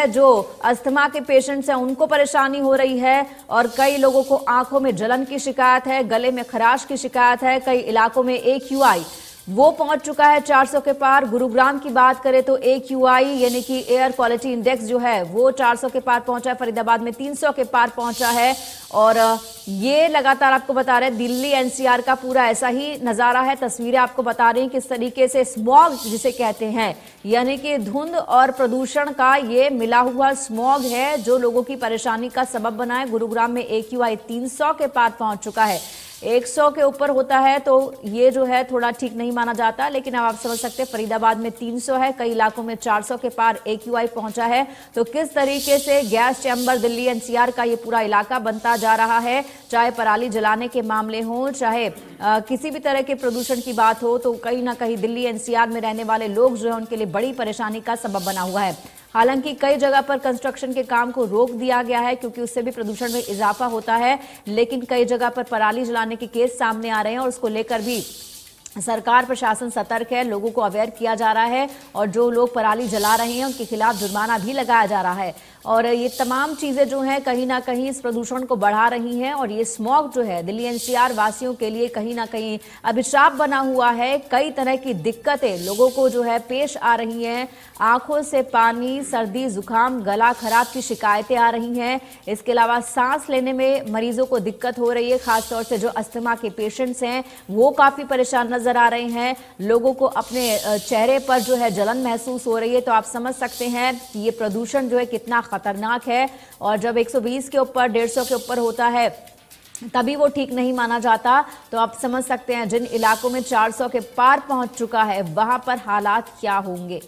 है जो अस्थमा के पेशेंट्स हैं उनको परेशानी हो रही है और कई लोगों को आंखों में जलन की शिकायत है गले में खराश की शिकायत है कई इलाकों में एक यूआई वो पहुंच चुका है 400 के पार गुरुग्राम की बात करें तो ए यानी कि एयर क्वालिटी इंडेक्स जो है वो 400 के पार पहुंचा है फरीदाबाद में 300 के पार पहुंचा है और ये लगातार आपको बता रहे हैं दिल्ली एनसीआर का पूरा ऐसा ही नज़ारा है तस्वीरें आपको बता रही हैं किस तरीके से स्मॉग जिसे कहते हैं यानी कि धुंध और प्रदूषण का ये मिला हुआ स्मॉग है जो लोगों की परेशानी का सबब बना है गुरुग्राम में ए क्यू के पार पहुंच चुका है 100 के ऊपर होता है तो ये जो है थोड़ा ठीक नहीं माना जाता लेकिन अब आप समझ सकते हैं फरीदाबाद में 300 है कई इलाकों में 400 के पार ए पहुंचा है तो किस तरीके से गैस चैम्बर दिल्ली एनसीआर का ये पूरा इलाका बनता जा रहा है चाहे पराली जलाने के मामले हों चाहे आ, किसी भी तरह के प्रदूषण की बात हो तो कहीं ना कहीं दिल्ली एनसीआर में रहने वाले लोग जो है उनके लिए बड़ी परेशानी का सबब बना हुआ है हालांकि कई जगह पर कंस्ट्रक्शन के काम को रोक दिया गया है क्योंकि उससे भी प्रदूषण में इजाफा होता है लेकिन कई जगह पर पराली जलाने के केस सामने आ रहे हैं और उसको लेकर भी सरकार प्रशासन सतर्क है लोगों को अवेयर किया जा रहा है और जो लोग पराली जला रहे हैं उनके खिलाफ जुर्माना भी लगाया जा रहा है और ये तमाम चीज़ें जो हैं कहीं ना कहीं इस प्रदूषण को बढ़ा रही हैं और ये स्मॉग जो है दिल्ली एनसीआर वासियों के लिए कहीं ना कहीं अभिशाप बना हुआ है कई तरह की दिक्कतें लोगों को जो है पेश आ रही हैं आंखों से पानी सर्दी जुकाम गला खराब की शिकायतें आ रही हैं इसके अलावा सांस लेने में मरीजों को दिक्कत हो रही है खासतौर से जो अस्थमा के पेशेंट्स हैं वो काफ़ी परेशान नज़र आ रहे हैं लोगों को अपने चेहरे पर जो है जलन महसूस हो रही है तो आप समझ सकते हैं कि ये प्रदूषण जो है कितना खतरनाक है और जब 120 के ऊपर 150 के ऊपर होता है तभी वो ठीक नहीं माना जाता तो आप समझ सकते हैं जिन इलाकों में 400 के पार पहुंच चुका है वहां पर हालात क्या होंगे